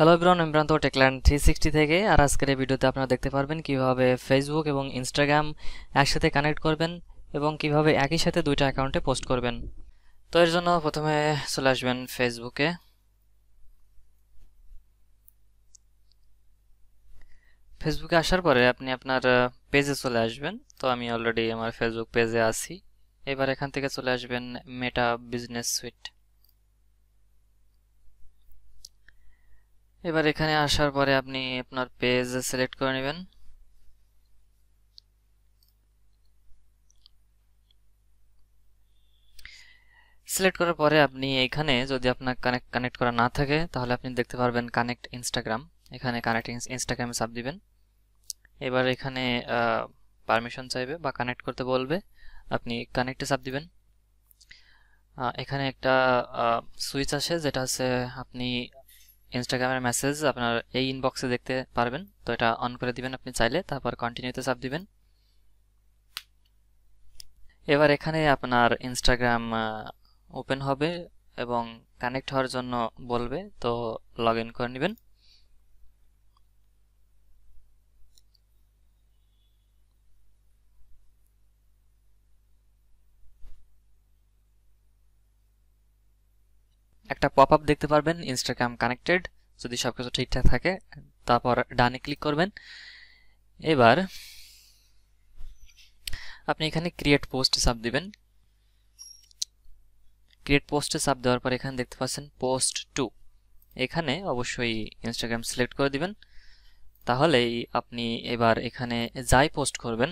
hello everyone আমি প্রান্ত Techland three sixty থেকে আর আজকের এই ভিডিওতে আপনারা দেখতে পারবেন কিভাবে ফেসবুক এবং ইনস্টাগ্রাম একসাথে কানেক্ট করবেন এবং কিভাবে একই সাথে দুইটা অ্যাকাউন্টে পোস্ট করবেন তো এর জন্য প্রথমে চলে আসবেন ফেসবুকে ফেসবুকে আসার পরে আপনি আপনার পেজে চলে আসবেন তো আমি অলরেডি আমার ফেসবুক পেজে আছি এবার এখান থেকে চলে আসবেন মেটা বিজনেস সুইট এবার এখানে আসার পরে আপনি আপনার পেজ সিলেক্ট করে নেবেন সিলেক্ট করার পরে আপনি এখানে যদি আপনার কানেক্ট কানেক্ট করা না থাকে তাহলে আপনি দেখতে পারবেন কানেক্ট ইনস্টাগ্রাম এখানে কানেক্ট ইনস্টাগ্রামে সাপ দিবেন এবার এখানে পারমিশন চাইবে বা কানেক্ট করতে বলবে আপনি কানেক্টে চাপ দিবেন এখানে একটা সুইচ আছে যেটা হচ্ছে আপনি ইনস্টাগ্রামের মেসেজ আপনার এই ইনবক্সে দেখতে পারবেন তো এটা অন করে দিবেন আপনি চাইলে তারপর কন্টিনিউতে চাপ দিবেন এবার এখানে আপনার ইনস্টাগ্রাম ওপেন হবে এবং কানেক্ট হওয়ার জন্য বলবে তো লগ ইন করে নেবেন একটা পপ আপ দেখতে পারবেন ইনস্টাগ্রাম কানেক্টেড যদি সব কিছু ঠিকঠাক থাকে তারপর ডানে ক্লিক করবেন এবার আপনি এখানে ক্রিয়েট পোস্টে সাপ দিবেন ক্রিয়েট পোস্টে সাপ দেওয়ার পর এখানে দেখতে পাচ্ছেন পোস্ট টু এখানে অবশ্যই ইনস্টাগ্রাম সিলেক্ট করে দিবেন তাহলেই আপনি এবার এখানে যাই পোস্ট করবেন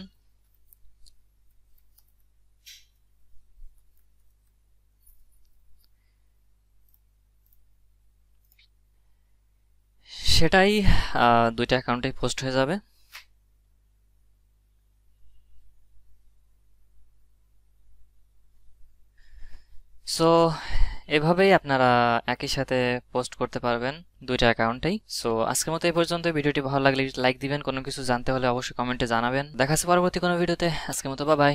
সেটাই দুইটা অ্যাকাউন্টেই পোস্ট হয়ে যাবে সো এভাবেই আপনারা একই সাথে পোস্ট করতে পারবেন দুইটা অ্যাকাউন্টেই সো আজকের মতো এই পর্যন্ত ভিডিওটি ভালো লাগলে লাইক দিবেন কোনো কিছু জানতে হলে অবশ্যই কমেন্টে জানাবেন দেখা পরবর্তী কোনো ভিডিওতে আজকের মতো বা ভাই